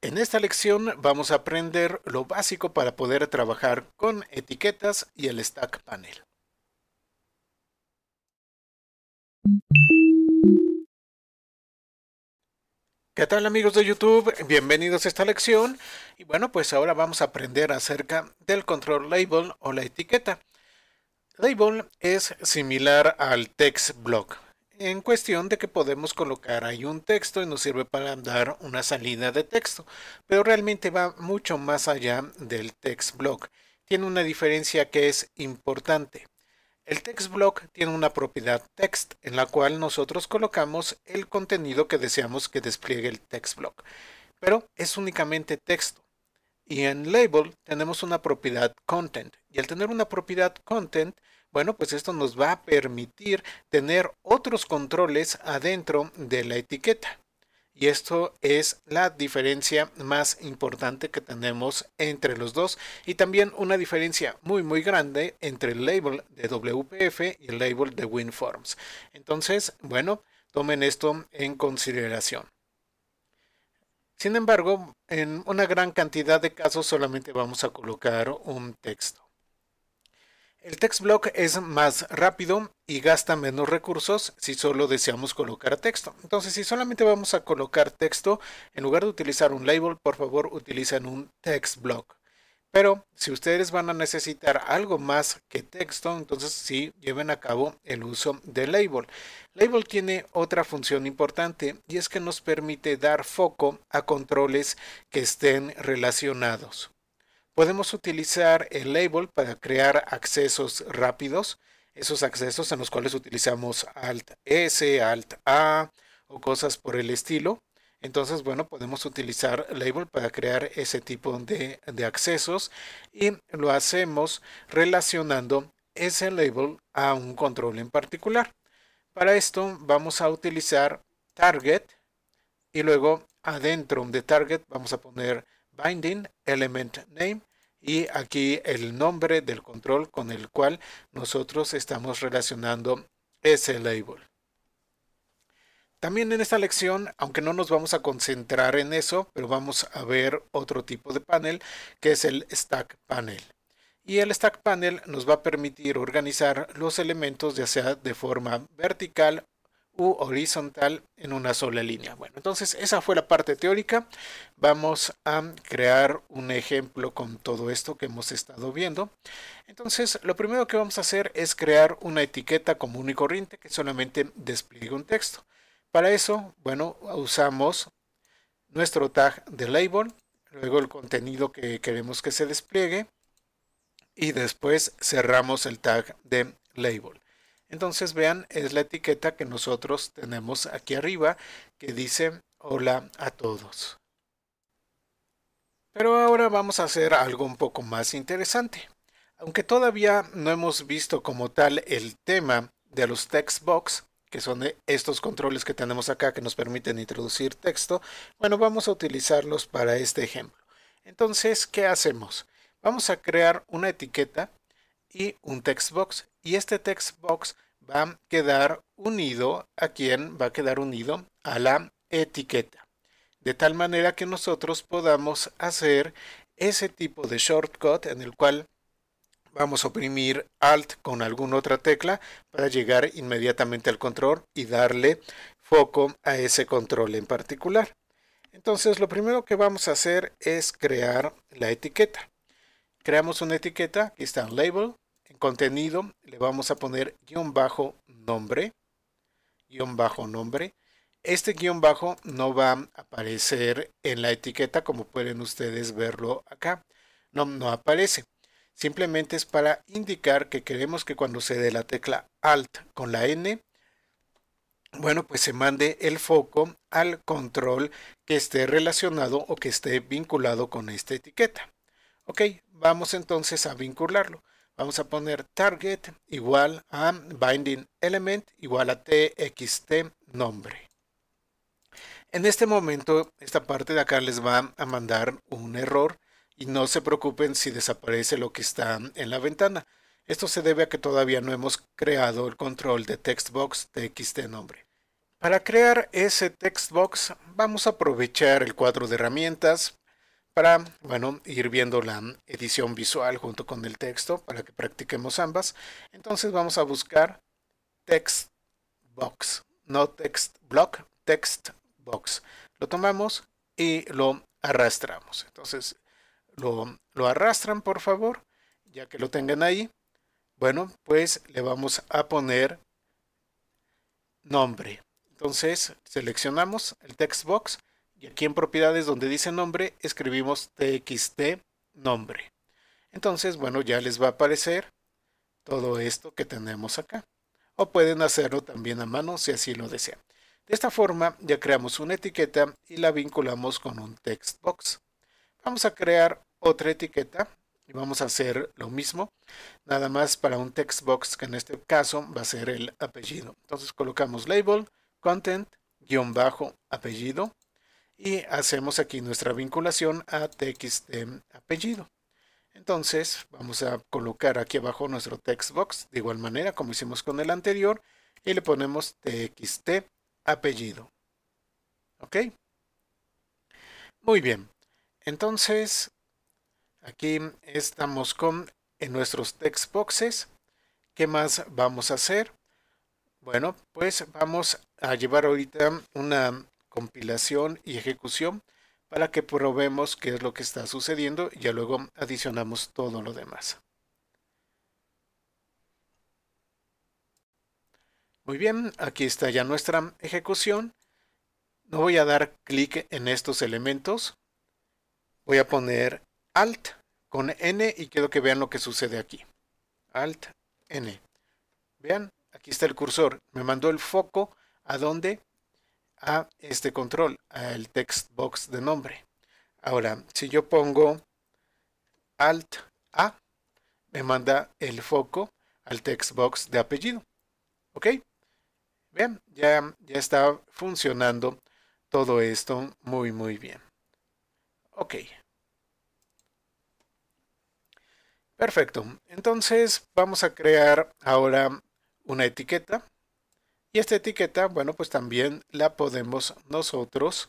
En esta lección vamos a aprender lo básico para poder trabajar con etiquetas y el Stack Panel. ¿Qué tal amigos de YouTube? Bienvenidos a esta lección. Y bueno, pues ahora vamos a aprender acerca del control label o la etiqueta. Label es similar al text block en cuestión de que podemos colocar ahí un texto y nos sirve para dar una salida de texto, pero realmente va mucho más allá del text block. Tiene una diferencia que es importante. El text block tiene una propiedad text en la cual nosotros colocamos el contenido que deseamos que despliegue el text block, pero es únicamente texto. Y en label tenemos una propiedad content y al tener una propiedad content bueno, pues esto nos va a permitir tener otros controles adentro de la etiqueta. Y esto es la diferencia más importante que tenemos entre los dos y también una diferencia muy muy grande entre el label de WPF y el label de WinForms. Entonces, bueno, tomen esto en consideración. Sin embargo, en una gran cantidad de casos solamente vamos a colocar un texto. El text block es más rápido y gasta menos recursos si solo deseamos colocar texto. Entonces, si solamente vamos a colocar texto, en lugar de utilizar un label, por favor utilicen un text block. Pero si ustedes van a necesitar algo más que texto, entonces sí lleven a cabo el uso de label. Label tiene otra función importante y es que nos permite dar foco a controles que estén relacionados podemos utilizar el label para crear accesos rápidos, esos accesos en los cuales utilizamos Alt S, Alt A o cosas por el estilo. Entonces, bueno, podemos utilizar label para crear ese tipo de, de accesos y lo hacemos relacionando ese label a un control en particular. Para esto vamos a utilizar target y luego adentro de target vamos a poner binding element name y aquí el nombre del control con el cual nosotros estamos relacionando ese label. También en esta lección, aunque no nos vamos a concentrar en eso, pero vamos a ver otro tipo de panel que es el Stack Panel. Y el Stack Panel nos va a permitir organizar los elementos ya sea de forma vertical horizontal en una sola línea. Bueno, entonces esa fue la parte teórica. Vamos a crear un ejemplo con todo esto que hemos estado viendo. Entonces, lo primero que vamos a hacer es crear una etiqueta común y corriente que solamente despliegue un texto. Para eso, bueno, usamos nuestro tag de label, luego el contenido que queremos que se despliegue y después cerramos el tag de label. Entonces vean, es la etiqueta que nosotros tenemos aquí arriba que dice hola a todos. Pero ahora vamos a hacer algo un poco más interesante. Aunque todavía no hemos visto como tal el tema de los text box, que son e, estos controles que tenemos acá que nos permiten introducir texto, bueno, vamos a utilizarlos para este ejemplo. Entonces, ¿qué hacemos? Vamos a crear una etiqueta y un box Y este text box va a quedar unido a quien va a quedar unido a la etiqueta. De tal manera que nosotros podamos hacer ese tipo de shortcut en el cual vamos a oprimir Alt con alguna otra tecla para llegar inmediatamente al control y darle foco a ese control en particular. Entonces lo primero que vamos a hacer es crear la etiqueta creamos una etiqueta, que está en label, en contenido le vamos a poner guión bajo nombre, guión bajo nombre. Este guión bajo no va a aparecer en la etiqueta como pueden ustedes verlo acá. No, no aparece. Simplemente es para indicar que queremos que cuando se dé la tecla Alt con la N, bueno, pues se mande el foco al control que esté relacionado o que esté vinculado con esta etiqueta. Ok, vamos entonces a vincularlo. Vamos a poner target igual a binding element igual a txt nombre. En este momento, esta parte de acá les va a mandar un error y no se preocupen si desaparece lo que está en la ventana. Esto se debe a que todavía no hemos creado el control de textbox txt nombre. Para crear ese textbox vamos a aprovechar el cuadro de herramientas, para, bueno, ir viendo la edición visual junto con el texto para que practiquemos ambas. Entonces vamos a buscar text box, no text block, text box. Lo tomamos y lo arrastramos. Entonces lo, arrastran, por favor, ya que lo tengan ahí. Bueno, pues le vamos a poner nombre. Entonces seleccionamos el text box y aquí en propiedades donde dice nombre, escribimos txt nombre. Entonces, bueno, ya les va a aparecer todo esto que tenemos acá. O pueden hacerlo también a mano si así lo desean. De esta forma ya creamos una etiqueta y la vinculamos con un text box. Vamos a crear otra etiqueta y vamos a hacer lo mismo, nada más para un text box que en este caso va a ser el apellido. Entonces colocamos label, content, guión bajo, apellido y hacemos aquí nuestra vinculación a txt eh, apellido. Entonces vamos a colocar aquí abajo nuestro text box de igual manera como hicimos con el anterior y le ponemos txt apellido. ¿Ok? Muy bien. Entonces aquí estamos con en nuestros text boxes. ¿Qué más vamos a hacer? Bueno, pues vamos a llevar ahorita una compilación y ejecución para que probemos qué es lo que está sucediendo y ya luego adicionamos todo lo demás. Muy bien, aquí está ya nuestra ejecución. No voy a dar clic en estos elementos. Voy a poner Alt con N y quiero que vean lo que sucede aquí. Alt N. Vean, aquí está el cursor. Me mandó el foco a donde a este control, al text box de nombre. Ahora, si yo pongo Alt A, me manda el foco al text box de apellido. ¿Ok? Bien, ya, ya está funcionando todo esto muy, muy bien. Ok. Perfecto. Entonces vamos a crear ahora una etiqueta y esta etiqueta, bueno, pues también la podemos nosotros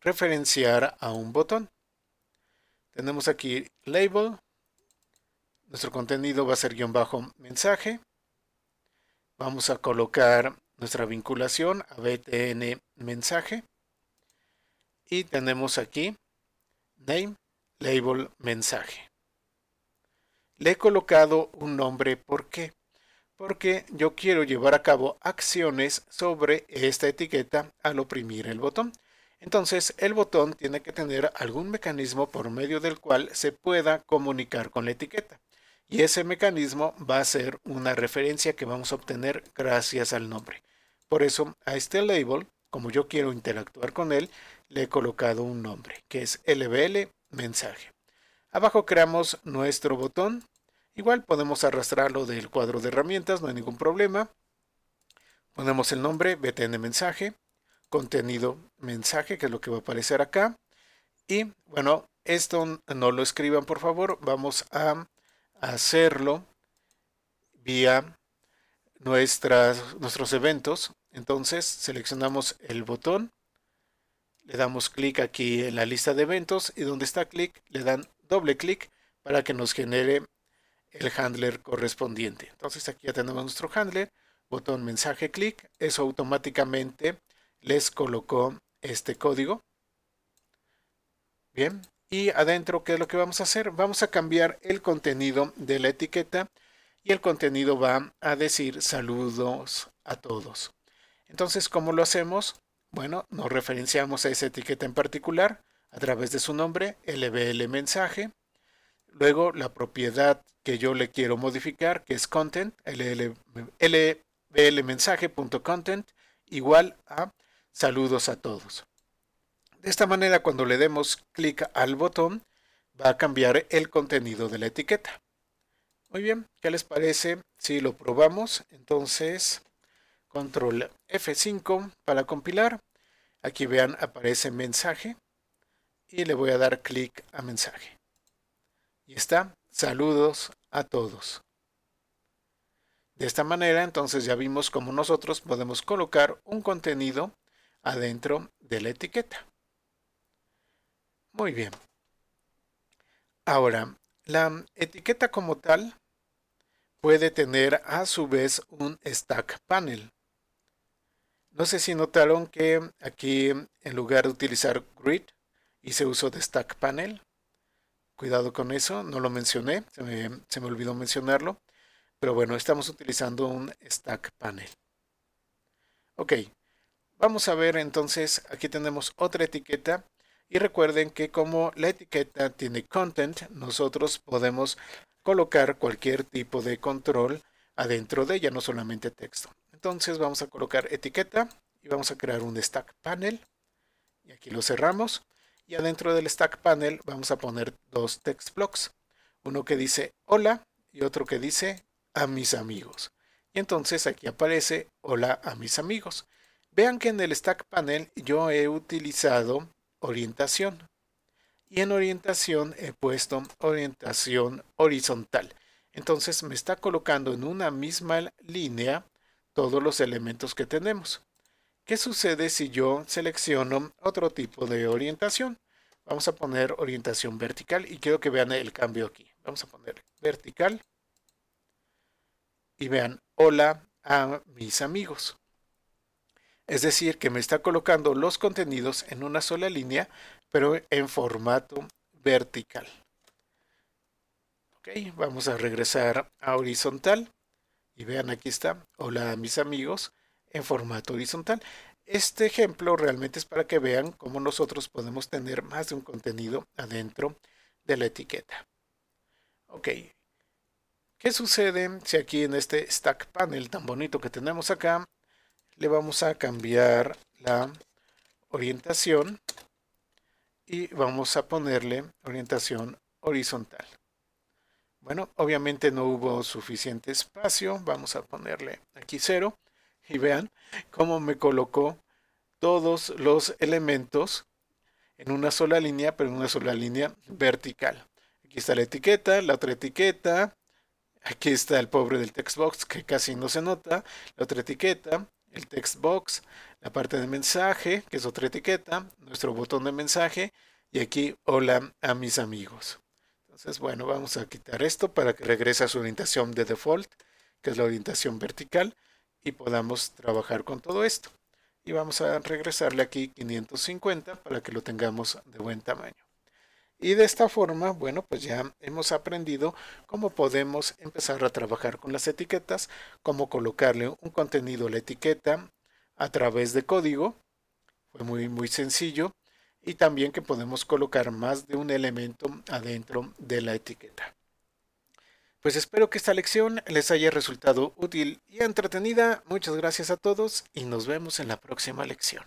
referenciar a un botón. Tenemos aquí label. Nuestro contenido va a ser guión bajo mensaje. Vamos a colocar nuestra vinculación a btn mensaje. Y tenemos aquí name label mensaje. Le he colocado un nombre, porque porque yo quiero llevar a cabo acciones sobre esta etiqueta al oprimir el botón. Entonces el botón tiene que tener algún mecanismo por medio del cual se pueda comunicar con la etiqueta. Y ese mecanismo va a ser una referencia que vamos a obtener gracias al nombre. Por eso a este label, como yo quiero interactuar con él, le he colocado un nombre, que es LBL mensaje. Abajo creamos nuestro botón Igual podemos arrastrarlo del cuadro de herramientas, no hay ningún problema. Ponemos el nombre btn mensaje, contenido mensaje, que es lo que va a aparecer acá. Y bueno, esto no lo escriban por favor, vamos a hacerlo vía nuestras, nuestros eventos. Entonces seleccionamos el botón, le damos clic aquí en la lista de eventos y donde está clic le dan doble clic para que nos genere el handler correspondiente. Entonces aquí ya tenemos nuestro handler, botón mensaje clic, eso automáticamente les colocó este código. Bien, y adentro, ¿qué es lo que vamos a hacer? Vamos a cambiar el contenido de la etiqueta y el contenido va a decir saludos a todos. Entonces, ¿cómo lo hacemos? Bueno, nos referenciamos a esa etiqueta en particular a través de su nombre, lbl mensaje, Luego la propiedad que yo le quiero modificar, que es content, lblmensaje.content, igual a saludos a todos. De esta manera, cuando le demos clic al botón, va a cambiar el contenido de la etiqueta. Muy bien, ¿qué les parece si lo probamos? Entonces, control F5 para compilar. Aquí vean, aparece mensaje y le voy a dar clic a mensaje. Y está, saludos a todos. De esta manera, entonces ya vimos cómo nosotros podemos colocar un contenido adentro de la etiqueta. Muy bien. Ahora, la etiqueta como tal puede tener a su vez un stack panel. No sé si notaron que aquí en lugar de utilizar grid, hice uso de stack panel. Cuidado con eso, no lo mencioné, se me, olvidó mencionarlo. Pero bueno, estamos utilizando un stack panel. Ok, vamos a ver entonces, aquí tenemos otra etiqueta. Y recuerden que como la etiqueta tiene content, nosotros podemos colocar cualquier tipo de control adentro de ella, no solamente texto. Entonces vamos a colocar etiqueta y vamos a crear un stack panel. Y aquí lo cerramos y adentro del stack panel vamos a poner dos text blocks, uno que dice hola y otro que dice a mis amigos. Y entonces aquí aparece hola a mis amigos. Vean que en el stack panel yo he utilizado orientación y en orientación he puesto orientación horizontal. Entonces me está colocando en una misma línea todos los elementos que tenemos. ¿Qué sucede si yo selecciono otro tipo de orientación? Vamos a poner orientación vertical y quiero que vean el cambio aquí. Vamos a poner vertical y vean hola a mis amigos. Es decir, que me está colocando los contenidos en una sola línea, pero en formato vertical. Ok, vamos a regresar a horizontal y vean aquí está, hola a mis amigos en formato horizontal. Este ejemplo realmente es para que vean cómo nosotros podemos tener más de un contenido adentro de la etiqueta. Ok, ¿qué sucede si aquí en este stack panel tan bonito que tenemos acá le vamos a cambiar la orientación y vamos a ponerle orientación horizontal? Bueno, obviamente no hubo suficiente espacio, vamos a ponerle aquí cero y vean cómo me colocó todos los elementos en una sola línea, pero en una sola línea vertical. Aquí está la etiqueta, la otra etiqueta, aquí está el pobre del textbox que casi no se nota, la otra etiqueta, el textbox, la parte de mensaje, que es otra etiqueta, nuestro botón de mensaje, y aquí hola a mis amigos. Entonces, bueno, vamos a quitar esto para que regrese a su orientación de default, que es la orientación vertical y podamos trabajar con todo esto. Y vamos a regresarle aquí 550 para que lo tengamos de buen tamaño. Y de esta forma, bueno, pues ya hemos aprendido cómo podemos empezar a trabajar con las etiquetas, cómo colocarle un contenido a la etiqueta a través de código. Fue muy, muy sencillo. Y también que podemos colocar más de un elemento adentro de la etiqueta. Pues espero que esta lección les haya resultado útil y entretenida. Muchas gracias a todos y nos vemos en la próxima lección.